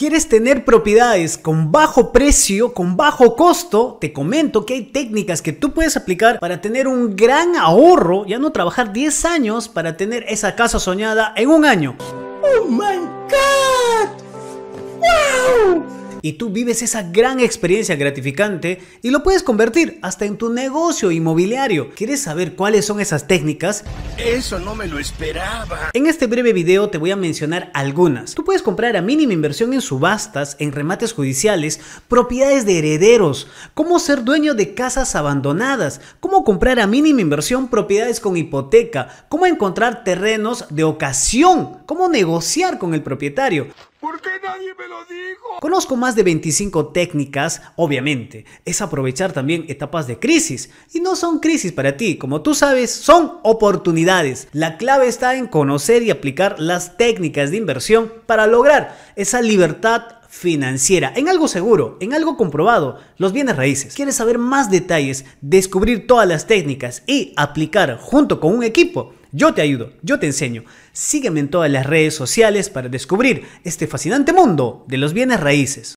¿Quieres tener propiedades con bajo precio, con bajo costo? Te comento que hay técnicas que tú puedes aplicar para tener un gran ahorro, ya no trabajar 10 años para tener esa casa soñada en un año. ¡Oh, my y tú vives esa gran experiencia gratificante y lo puedes convertir hasta en tu negocio inmobiliario. ¿Quieres saber cuáles son esas técnicas? Eso no me lo esperaba. En este breve video te voy a mencionar algunas. Tú puedes comprar a mínima inversión en subastas, en remates judiciales, propiedades de herederos, cómo ser dueño de casas abandonadas, cómo comprar a mínima inversión propiedades con hipoteca, cómo encontrar terrenos de ocasión, cómo negociar con el propietario nadie me lo dijo? Conozco más de 25 técnicas, obviamente. Es aprovechar también etapas de crisis. Y no son crisis para ti, como tú sabes, son oportunidades. La clave está en conocer y aplicar las técnicas de inversión para lograr esa libertad financiera, en algo seguro, en algo comprobado, los bienes raíces. ¿Quieres saber más detalles, descubrir todas las técnicas y aplicar junto con un equipo? Yo te ayudo, yo te enseño. Sígueme en todas las redes sociales para descubrir este fascinante mundo de los bienes raíces.